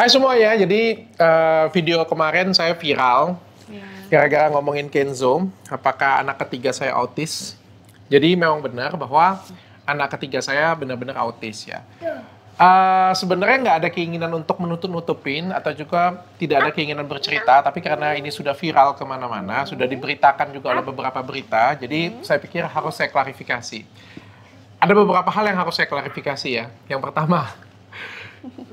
Hai semua ya, jadi uh, video kemarin saya viral iya. gara-gara yeah. ngomongin Kenzo, apakah anak ketiga saya autis. Jadi memang benar bahwa anak ketiga saya benar-benar autis ya. Uh, Sebenarnya nggak ada keinginan untuk menutup-nutupin atau juga tidak ada keinginan bercerita, tapi karena ini sudah viral kemana-mana, sudah diberitakan juga oleh beberapa berita, jadi saya pikir harus saya klarifikasi. Ada beberapa hal yang harus saya klarifikasi ya. Yang pertama,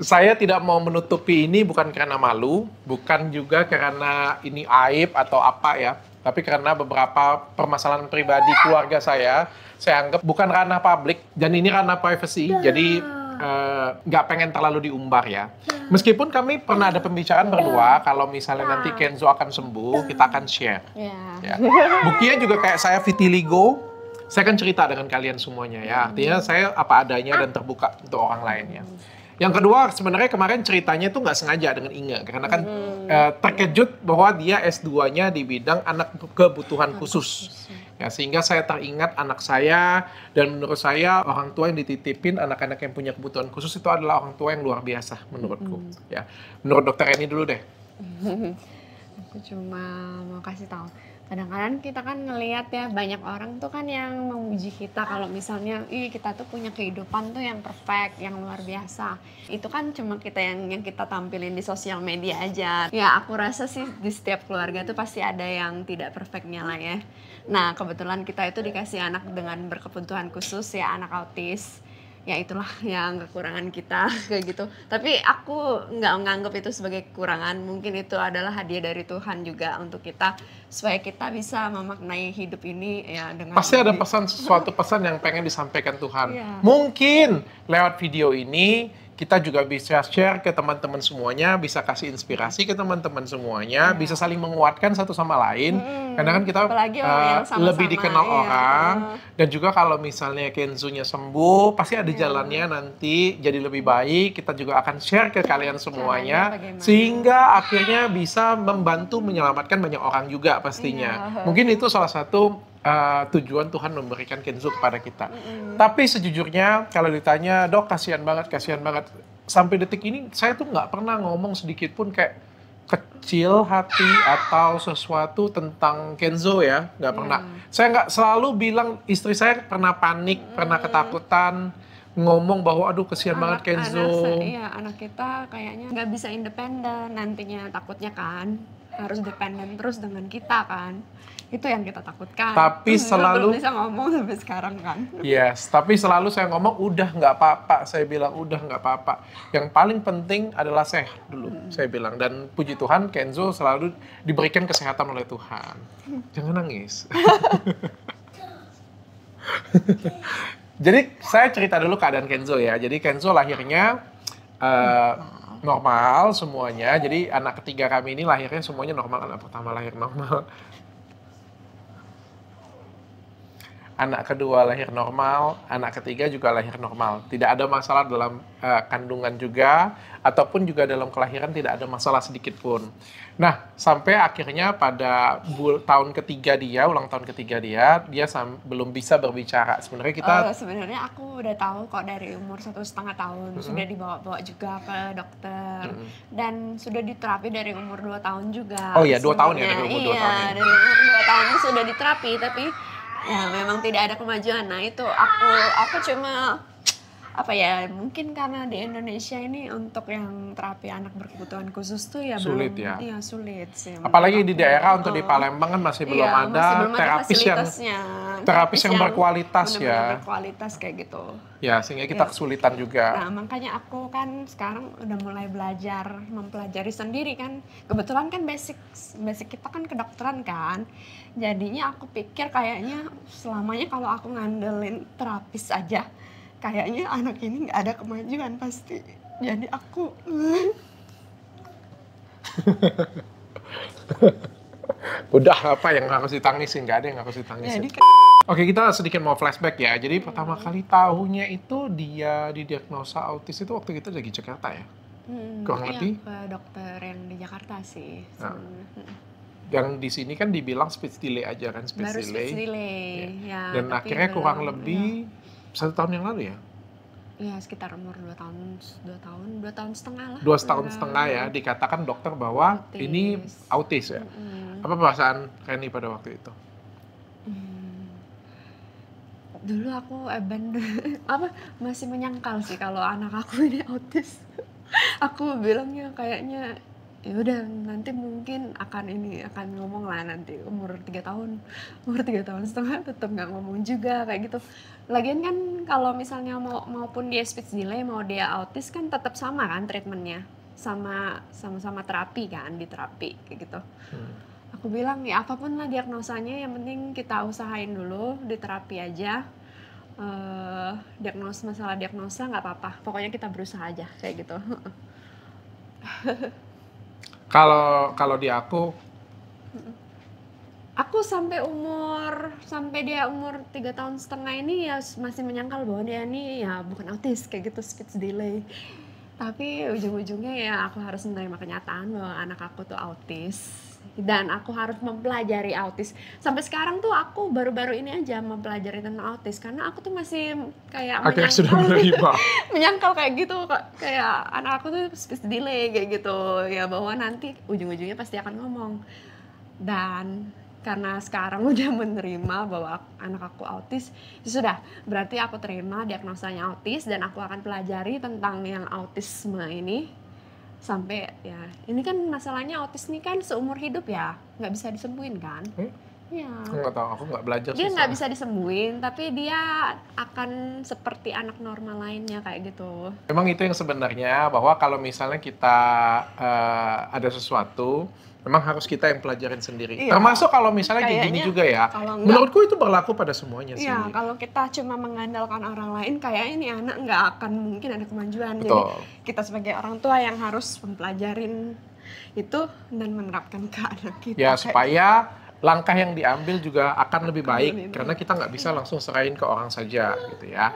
saya tidak mau menutupi ini bukan karena malu, bukan juga karena ini aib atau apa ya, tapi karena beberapa permasalahan pribadi keluarga saya, saya anggap bukan ranah publik dan ini ranah privacy. Nah. Jadi eh, nggak uh, pengen terlalu diumbar ya. Nah. Meskipun kami pernah ada pembicaraan iya. berdua kalau misalnya nah. nanti Kenzo akan sembuh, kita akan share. Yeah. Ya. juga kayak saya vitiligo, saya akan cerita dengan kalian semuanya ya. Artinya iya. saya apa adanya dan terbuka untuk orang lainnya. ya. Yang kedua sebenarnya kemarin ceritanya itu nggak sengaja dengan Inge karena kan hmm. eh, terkejut bahwa dia S2-nya di bidang anak kebutuhan anak khusus. khusus. Ya, sehingga saya teringat anak saya dan menurut saya orang tua yang dititipin anak-anak yang punya kebutuhan khusus itu adalah orang tua yang luar biasa menurutku. Hmm. Ya. Menurut dokter ini dulu deh. Aku cuma mau kasih tahu kadang-kadang kita kan ngelihat ya banyak orang tuh kan yang memuji kita kalau misalnya ih kita tuh punya kehidupan tuh yang perfect yang luar biasa itu kan cuma kita yang yang kita tampilin di sosial media aja ya aku rasa sih di setiap keluarga tuh pasti ada yang tidak perfectnya lah ya nah kebetulan kita itu dikasih anak dengan berkebutuhan khusus ya anak autis ya itulah yang kekurangan kita kayak gitu tapi aku nggak menganggap itu sebagai kekurangan mungkin itu adalah hadiah dari Tuhan juga untuk kita supaya kita bisa memaknai hidup ini ya dengan pasti ada pesan sesuatu pesan yang pengen disampaikan Tuhan. Yeah. Mungkin lewat video ini kita juga bisa share ke teman-teman semuanya, bisa kasih inspirasi ke teman-teman semuanya, yeah. bisa saling menguatkan satu sama lain. Hmm, Karena kan kita eh, lebih dikenal ya. orang dan juga kalau misalnya Kenzunya sembuh, pasti ada yeah. jalannya nanti jadi lebih baik. Kita juga akan share ke kalian semuanya sehingga akhirnya bisa membantu menyelamatkan banyak orang juga pastinya. Iya. Mungkin itu salah satu uh, tujuan Tuhan memberikan kenzo kepada kita. Mm-hmm. Tapi sejujurnya kalau ditanya, dok kasihan banget, kasihan banget. Sampai detik ini saya tuh nggak pernah ngomong sedikit pun kayak kecil hati atau sesuatu tentang Kenzo ya nggak pernah. Hmm. Saya nggak selalu bilang istri saya pernah panik, hmm. pernah ketakutan ngomong bahwa aduh kesian anak, banget Kenzo. Anak, iya, anak kita kayaknya nggak bisa independen nantinya takutnya kan harus dependen terus dengan kita kan itu yang kita takutkan tapi terus selalu bisa ngomong sampai sekarang kan yes tapi selalu saya ngomong udah nggak apa-apa saya bilang udah nggak apa-apa yang paling penting adalah sehat dulu hmm. saya bilang dan puji Tuhan Kenzo selalu diberikan kesehatan oleh Tuhan jangan nangis jadi saya cerita dulu keadaan Kenzo ya jadi Kenzo lahirnya uh, normal semuanya. Jadi anak ketiga kami ini lahirnya semuanya normal. Anak pertama lahir normal, anak kedua lahir normal, anak ketiga juga lahir normal. Tidak ada masalah dalam uh, kandungan juga, ataupun juga dalam kelahiran tidak ada masalah sedikit pun. Nah, sampai akhirnya pada tahun ketiga dia, ulang tahun ketiga dia, dia belum bisa berbicara. Sebenarnya kita... Oh, sebenarnya aku udah tahu kok dari umur satu setengah tahun, mm -hmm. sudah dibawa-bawa juga ke dokter. Mm -hmm. Dan sudah diterapi dari umur dua tahun juga. Oh iya, dua tahun ya? Dari umur iya, dua tahun ya. Iya, dari umur dua tahun sudah diterapi, tapi ya memang tidak ada kemajuan nah itu aku aku cuma apa ya mungkin karena di Indonesia ini untuk yang terapi anak berkebutuhan khusus tuh ya sulit belum, ya ya sulit sih apalagi di daerah untuk di Palembang kan masih belum ya, ada masih belum terapis ada yang terapis yang, berkualitas ya berkualitas kayak gitu ya sehingga kita ya. kesulitan juga nah makanya aku kan sekarang udah mulai belajar mempelajari sendiri kan kebetulan kan basic basic kita kan kedokteran kan jadinya aku pikir kayaknya selamanya kalau aku ngandelin terapis aja kayaknya anak ini nggak ada kemajuan pasti jadi aku udah apa yang harus ditangisin nggak ada yang harus ditangisin jadi, Oke kita sedikit mau flashback ya. Jadi hmm. pertama kali tahunya itu dia didiagnosa autis itu waktu kita lagi Jakarta ya. Hmm, Kurang lebih. Ke dokter yang di Jakarta sih. Nah. Yang di sini kan dibilang speech delay aja kan speech Baru delay. Speech delay. Ya. Ya, Dan akhirnya kurang lebih satu tahun yang lalu ya ya sekitar umur dua tahun dua tahun dua tahun setengah lah dua setahun iya. setengah ya dikatakan dokter bahwa autis. ini autis ya hmm apa perasaan Reni pada waktu itu mm. dulu aku eben apa masih menyangkal sih kalau anak aku ini autis aku bilangnya kayaknya ya udah nanti mungkin akan ini akan ngomong lah nanti umur tiga tahun umur tiga tahun setengah tetap nggak ngomong juga kayak gitu lagian kan kalau misalnya mau maupun dia speech delay mau dia autis kan tetap sama kan treatmentnya sama sama sama terapi kan di terapi kayak gitu hmm. aku bilang ya apapun lah diagnosanya yang penting kita usahain dulu di terapi aja uh, diagnos masalah diagnosa nggak apa-apa pokoknya kita berusaha aja kayak gitu Kalau kalau di aku aku sampai umur sampai dia umur tiga tahun setengah ini ya masih menyangkal bahwa dia ini ya bukan autis kayak gitu speech delay tapi ujung-ujungnya ya aku harus menerima kenyataan bahwa anak aku tuh autis dan aku harus mempelajari autis sampai sekarang tuh aku baru-baru ini aja mempelajari tentang autis karena aku tuh masih kayak Agak menyangkal sudah gitu. menyangkal kayak gitu kayak anak aku tuh speech delay kayak gitu ya bahwa nanti ujung-ujungnya pasti akan ngomong dan karena sekarang udah menerima bahwa anak aku autis ya sudah berarti aku terima diagnosanya autis dan aku akan pelajari tentang yang autisme ini sampai ya ini kan masalahnya autis nih kan seumur hidup ya nggak bisa disembuhin kan hmm? ya aku nggak tahu aku nggak belajar dia nggak bisa disembuhin tapi dia akan seperti anak normal lainnya kayak gitu memang itu yang sebenarnya bahwa kalau misalnya kita uh, ada sesuatu memang harus kita yang pelajarin sendiri. Iya. Termasuk kalau misalnya kayak gini juga ya. Enggak, menurutku itu berlaku pada semuanya iya, sih. Iya, kalau kita cuma mengandalkan orang lain kayak ini anak nggak akan mungkin ada kemajuan. Betul. Jadi kita sebagai orang tua yang harus mempelajarin itu dan menerapkan ke anak kita. Ya, supaya langkah yang diambil juga akan lebih baik. karena kita nggak bisa iya. langsung serahin ke orang saja gitu ya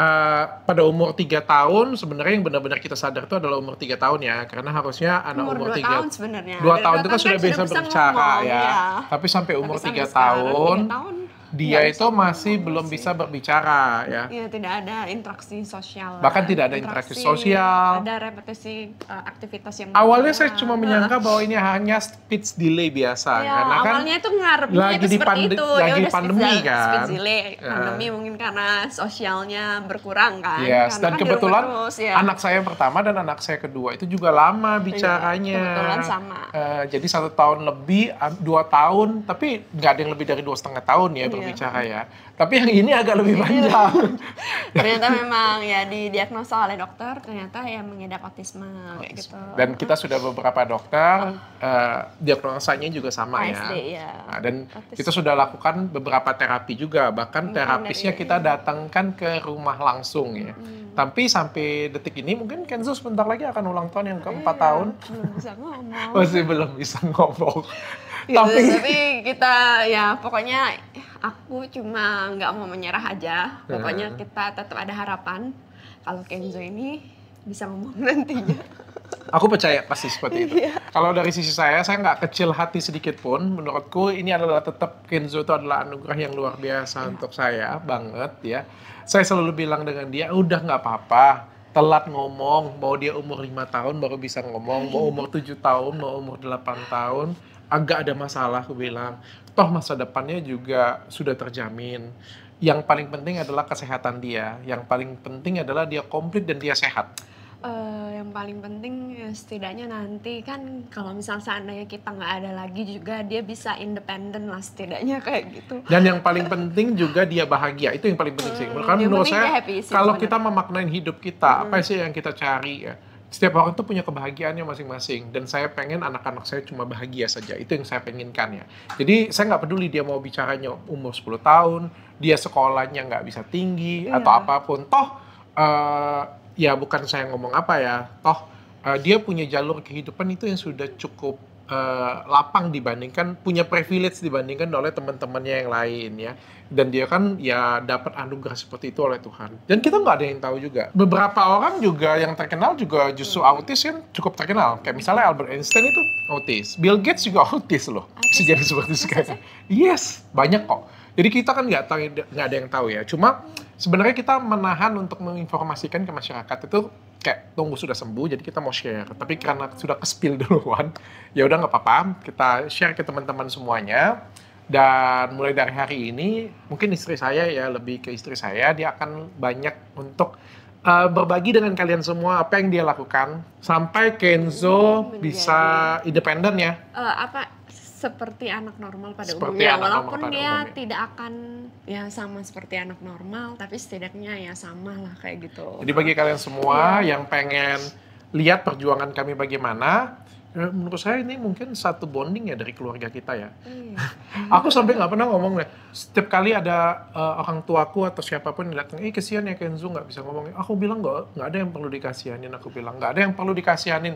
uh, pada umur tiga tahun sebenarnya yang benar-benar kita sadar itu adalah umur tiga tahun ya karena harusnya anak umur, umur dua tahun tahun itu kan, kan sudah bisa berbicara ya. ya. Tapi sampai umur tiga tahun, tahun dia ya, itu masih iya belum bisa berbicara ya. Iya, tidak ada interaksi sosial. Bahkan tidak ada interaksi, interaksi sosial. Ada repetisi uh, aktivitas yang Awalnya berbeda. saya cuma menyangka bahwa ini hanya speech delay biasa ya, karena kan awalnya itu ngarepnya lagi itu seperti itu. Lagi ya, pandemi speech, kan. Speech delay ya. pandemi mungkin karena sosialnya berkurang kan. Yes, dan kan kebetulan terus, ya. anak saya yang pertama dan anak saya kedua itu juga lama iya, bicaranya. Ya, kebetulan sama. Uh, jadi satu tahun lebih, dua tahun, tapi nggak ada yang lebih dari dua setengah tahun ya. ya bicara ya. Tapi yang ini agak lebih iya. panjang. ternyata memang ya didiagnosa oleh dokter ternyata ya mengidap autisme, oh, gitu. Dan kita sudah beberapa dokter uh, diagnosanya juga sama ASD, ya. ya. Nah, dan autisme. kita sudah lakukan beberapa terapi juga bahkan terapisnya kita datangkan ke rumah langsung ya. Hmm. Tapi sampai detik ini mungkin Kenzo sebentar lagi akan ulang tahun yang keempat iya. tahun. Belum bisa ngomong. Masih belum bisa ngomong gitu. tapi tapi kita ya pokoknya aku cuma nggak mau menyerah aja pokoknya kita tetap ada harapan kalau Kenzo ini bisa ngomong nantinya aku percaya pasti seperti itu. Iya. Kalau dari sisi saya, saya nggak kecil hati sedikit pun. Menurutku ini adalah tetap Kenzo itu adalah anugerah yang luar biasa yeah. untuk saya banget ya. Saya selalu bilang dengan dia, udah nggak apa-apa. Telat ngomong, mau dia umur lima tahun baru bisa ngomong, mau iya. umur tujuh tahun, mau umur delapan tahun, agak ada masalah aku bilang toh masa depannya juga sudah terjamin yang paling penting adalah kesehatan dia yang paling penting adalah dia komplit dan dia sehat uh, yang paling penting ya setidaknya nanti kan kalau misalnya seandainya kita nggak ada lagi juga dia bisa independen lah setidaknya kayak gitu dan yang paling penting juga dia bahagia itu yang paling penting hmm, karena menurut saya kalau kita memaknai hidup kita hmm. apa sih yang kita cari ya setiap orang tuh punya kebahagiaannya masing-masing dan saya pengen anak-anak saya cuma bahagia saja itu yang saya penginkan ya jadi saya nggak peduli dia mau bicaranya umur 10 tahun dia sekolahnya nggak bisa tinggi iya. atau apapun toh uh, ya bukan saya ngomong apa ya toh uh, dia punya jalur kehidupan itu yang sudah cukup uh, lapang dibandingkan punya privilege dibandingkan oleh teman-temannya yang lain ya dan dia kan ya dapat anugerah seperti itu oleh Tuhan dan kita nggak ada yang tahu juga beberapa orang juga yang terkenal juga justru hmm. autis kan cukup terkenal kayak misalnya Albert Einstein itu autis Bill Gates juga autis loh bisa jadi seperti sekarang yes banyak kok jadi kita kan nggak tahu nggak ada yang tahu ya cuma sebenarnya kita menahan untuk menginformasikan ke masyarakat itu kayak tunggu sudah sembuh jadi kita mau share tapi karena sudah ke spill duluan ya udah nggak apa-apa kita share ke teman-teman semuanya dan mulai dari hari ini mungkin istri saya ya lebih ke istri saya dia akan banyak untuk uh, berbagi dengan kalian semua apa yang dia lakukan sampai Kenzo bisa independen ya uh, apa seperti anak normal pada seperti umumnya walaupun pada dia umumnya. tidak akan ya sama seperti anak normal tapi setidaknya ya sama lah kayak gitu jadi bagi kalian semua ya. yang pengen lihat perjuangan kami bagaimana eh, menurut saya ini mungkin satu bonding ya dari keluarga kita ya. Hmm. aku sampai nggak pernah ngomong ya. Setiap kali ada uh, orang tuaku atau siapapun yang datang, eh kesian ya Kenzo nggak bisa ngomong. Aku bilang nggak nggak ada yang perlu dikasihanin. Aku bilang nggak ada yang perlu dikasihanin.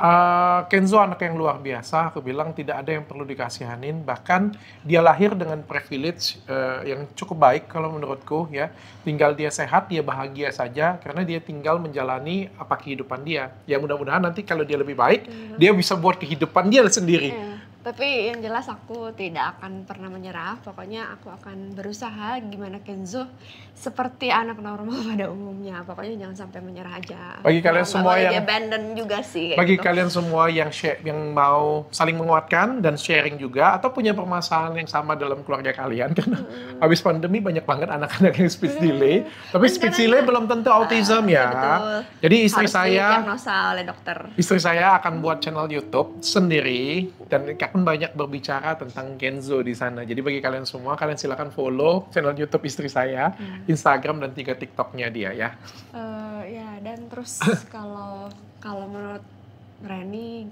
Uh, Kenzo anak yang luar biasa, aku bilang tidak ada yang perlu dikasihanin. Bahkan dia lahir dengan privilege uh, yang cukup baik kalau menurutku ya. Tinggal dia sehat, dia bahagia saja karena dia tinggal menjalani apa kehidupan dia. Ya mudah-mudahan nanti kalau dia lebih baik, mm -hmm. dia bisa buat kehidupan dia sendiri. Mm tapi yang jelas aku tidak akan pernah menyerah pokoknya aku akan berusaha gimana Kenzo seperti anak normal pada umumnya pokoknya jangan sampai menyerah aja bagi kalian semua yang abandon juga sih bagi gitu. kalian semua yang share, yang mau saling menguatkan dan sharing juga atau punya permasalahan yang sama dalam keluarga kalian karena hmm. habis pandemi banyak banget anak-anak yang speech hmm. delay tapi speech delay belum tentu autism uh, ya betul. jadi istri Harus saya oleh dokter istri saya akan buat channel YouTube sendiri dan akan banyak berbicara tentang Kenzo di sana. Jadi bagi kalian semua, kalian silakan follow channel YouTube istri saya, hmm. Instagram dan tiga TikToknya dia ya. Uh, ya dan terus kalau kalau menurut Reni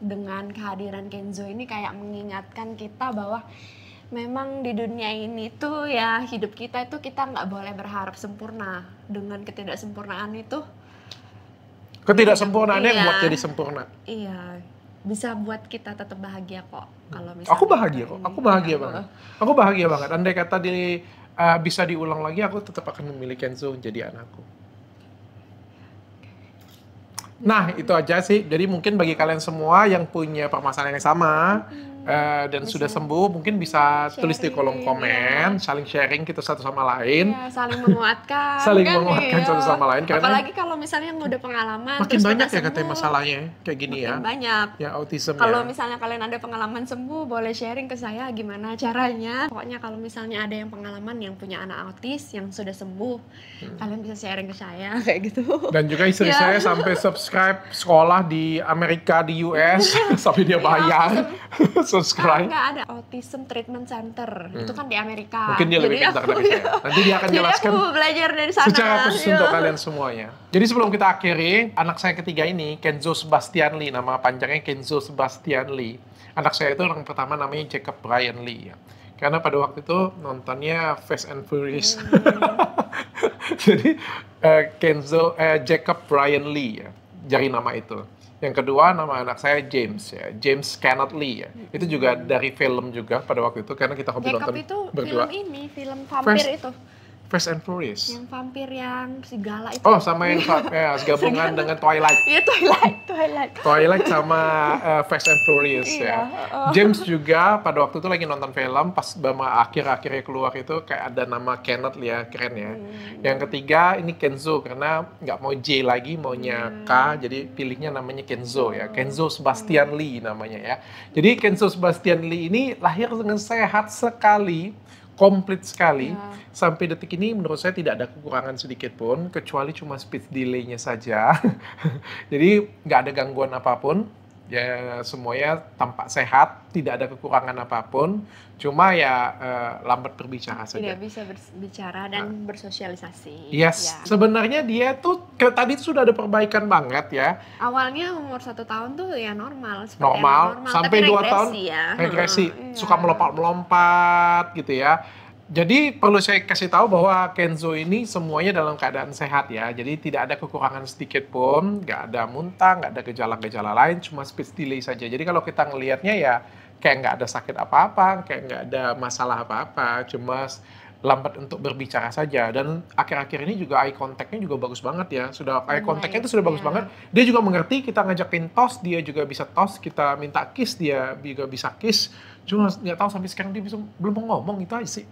dengan kehadiran Kenzo ini kayak mengingatkan kita bahwa memang di dunia ini tuh ya hidup kita itu kita nggak boleh berharap sempurna dengan ketidaksempurnaan itu ketidaksempurnaan iya, yang buat jadi sempurna iya bisa buat kita tetap bahagia kok kalau misalnya aku bahagia kok aku bahagia banget aku bahagia banget andai kata di uh, bisa diulang lagi aku tetap akan memilih Kenzo jadi anakku nah itu aja sih jadi mungkin bagi kalian semua yang punya permasalahan yang sama uh, dan Bisa. sudah sembuh mungkin bisa sharing, tulis di kolom iya. komen, yeah. saling sharing kita satu sama lain, yeah, saling menguatkan, saling kan, menguatkan iya. satu sama lain. Karena Apalagi kalau misalnya yang udah pengalaman, makin banyak ya katanya masalahnya kayak gini ya. Banyak. Ya autisme Kalau ya. misalnya kalian ada pengalaman sembuh, boleh sharing ke saya gimana caranya. Pokoknya kalau misalnya ada yang pengalaman yang punya anak autis yang sudah sembuh, hmm. kalian bisa sharing ke saya kayak gitu. Dan juga istri yeah. saya sampai subscribe sekolah di Amerika di US iya. sampai dia bayar subscribe. Enggak ada Autism Treatment Center. Hmm. Itu kan di Amerika. Mungkin dia lebih pintar dari saya. Nanti dia akan jelaskan. Aku belajar dari sana. Secara khusus iya. untuk kalian semuanya. Jadi sebelum kita akhiri, anak saya ketiga ini Kenzo Sebastian Lee, nama panjangnya Kenzo Sebastian Lee. Anak saya itu orang pertama namanya Jacob Brian Lee ya karena pada waktu itu nontonnya Fast and Furious. Hmm. Jadi uh, Kenzo uh, Jacob Brian Lee ya, jari nama itu. Yang kedua nama anak saya James ya, James Kenneth Lee ya. Hmm. Itu juga dari film juga pada waktu itu karena kita hobi Jacob nonton itu berdua. film ini, film vampir itu. Fast and Furious. Yang vampir yang segala itu. Oh, sama yang ya, gabungan dengan Twilight. Iya, Twilight, Twilight. Twilight sama uh, Fast and Furious iya, ya. Oh. James juga pada waktu itu lagi nonton film pas bama akhir-akhirnya keluar itu kayak ada nama Kenneth ya, keren ya. Hmm. Yang ketiga ini Kenzo karena nggak mau J lagi maunya hmm. K, jadi pilihnya namanya Kenzo ya. Hmm. Kenzo Sebastian hmm. Lee namanya ya. Jadi Kenzo Sebastian Lee ini lahir dengan sehat sekali komplit sekali. Yeah. Sampai detik ini menurut saya tidak ada kekurangan sedikit pun, kecuali cuma speed delay-nya saja. Jadi nggak ada gangguan apapun ya semuanya tampak sehat, tidak ada kekurangan apapun. Cuma ya eh, lambat berbicara saja. Tidak bisa berbicara dan nah. bersosialisasi. Yes, ya. sebenarnya dia tuh ke, tadi sudah ada perbaikan banget ya. Awalnya umur satu tahun tuh ya normal. Normal, normal, sampai dua tahun ya. regresi, hmm, suka melompat-melompat gitu ya jadi perlu saya kasih tahu bahwa Kenzo ini semuanya dalam keadaan sehat ya. Jadi tidak ada kekurangan sedikit pun, nggak ada muntah, nggak ada gejala-gejala lain, cuma speed delay saja. Jadi kalau kita ngelihatnya ya kayak nggak ada sakit apa-apa, kayak nggak ada masalah apa-apa, cuma lambat untuk berbicara saja dan akhir-akhir ini juga eye contactnya juga bagus banget ya sudah eye contactnya itu sudah bagus yeah. banget dia juga mengerti kita ngajakin tos dia juga bisa tos kita minta kiss dia juga bisa kiss cuma nggak tahu sampai sekarang dia bisa, belum mau ngomong itu aja sih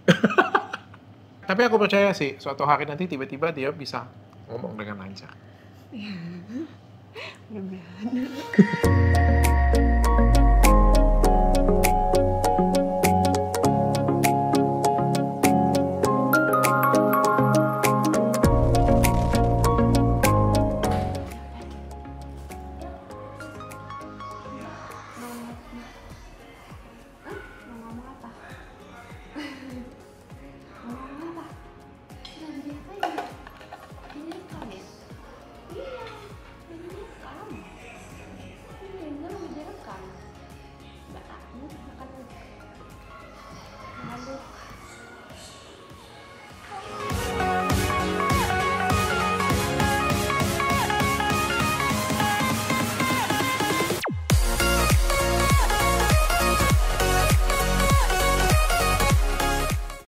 tapi aku percaya sih suatu hari nanti tiba-tiba dia bisa ngomong dengan lancar yeah. Iya.